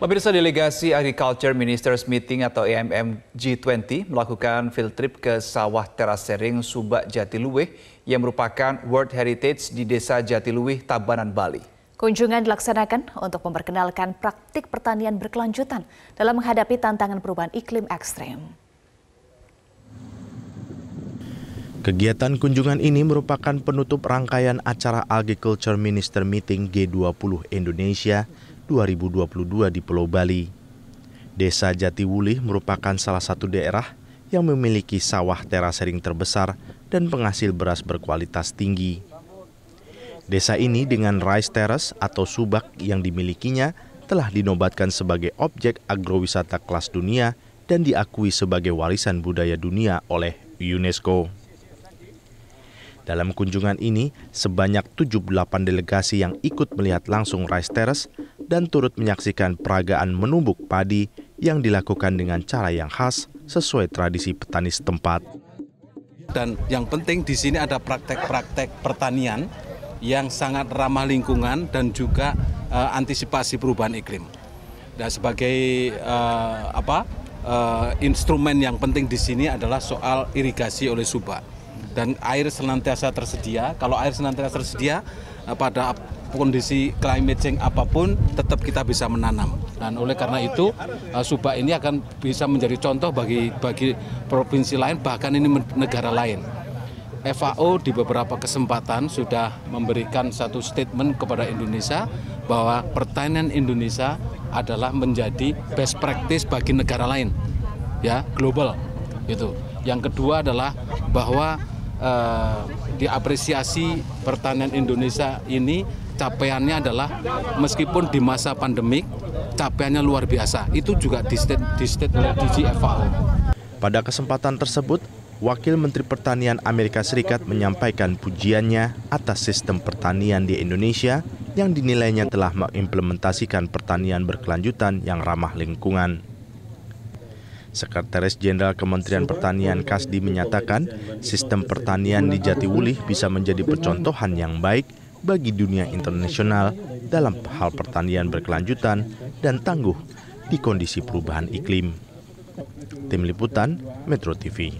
Pemirsa delegasi Agriculture Ministers Meeting atau EMM G20 melakukan field trip ke sawah terasering Subak Jatiluwe yang merupakan World Heritage di Desa Jatiluwe, Tabanan, Bali. Kunjungan dilaksanakan untuk memperkenalkan praktik pertanian berkelanjutan dalam menghadapi tantangan perubahan iklim ekstrem. Kegiatan kunjungan ini merupakan penutup rangkaian acara Agriculture Minister Meeting G20 Indonesia 2022 di Pulau Bali. Desa Jatiwulih merupakan salah satu daerah yang memiliki sawah terasering terbesar dan penghasil beras berkualitas tinggi. Desa ini dengan rice terrace atau subak yang dimilikinya telah dinobatkan sebagai objek agrowisata kelas dunia dan diakui sebagai warisan budaya dunia oleh UNESCO. Dalam kunjungan ini, sebanyak 78 delegasi yang ikut melihat langsung Rice Terrace dan turut menyaksikan peragaan menumbuk padi yang dilakukan dengan cara yang khas sesuai tradisi petani setempat. Dan yang penting di sini ada praktek-praktek pertanian yang sangat ramah lingkungan dan juga uh, antisipasi perubahan iklim. Dan sebagai uh, apa uh, instrumen yang penting di sini adalah soal irigasi oleh subak dan air senantiasa tersedia. Kalau air senantiasa tersedia pada kondisi climate change apapun tetap kita bisa menanam. Dan oleh karena itu eh, Subak ini akan bisa menjadi contoh bagi bagi provinsi lain bahkan ini negara lain. FAO di beberapa kesempatan sudah memberikan satu statement kepada Indonesia bahwa pertanian Indonesia adalah menjadi best practice bagi negara lain ya global gitu. Yang kedua adalah bahwa eh, diapresiasi pertanian Indonesia ini capaiannya adalah meskipun di masa pandemik capaiannya luar biasa. Itu juga di state di state di GFAO. Pada kesempatan tersebut, Wakil Menteri Pertanian Amerika Serikat menyampaikan pujiannya atas sistem pertanian di Indonesia yang dinilainya telah mengimplementasikan pertanian berkelanjutan yang ramah lingkungan. Sekretaris Jenderal Kementerian Pertanian Kasdi menyatakan sistem pertanian di Jatiwulih bisa menjadi percontohan yang baik bagi dunia internasional dalam hal pertanian berkelanjutan dan tangguh di kondisi perubahan iklim. Tim Liputan, Metro TV.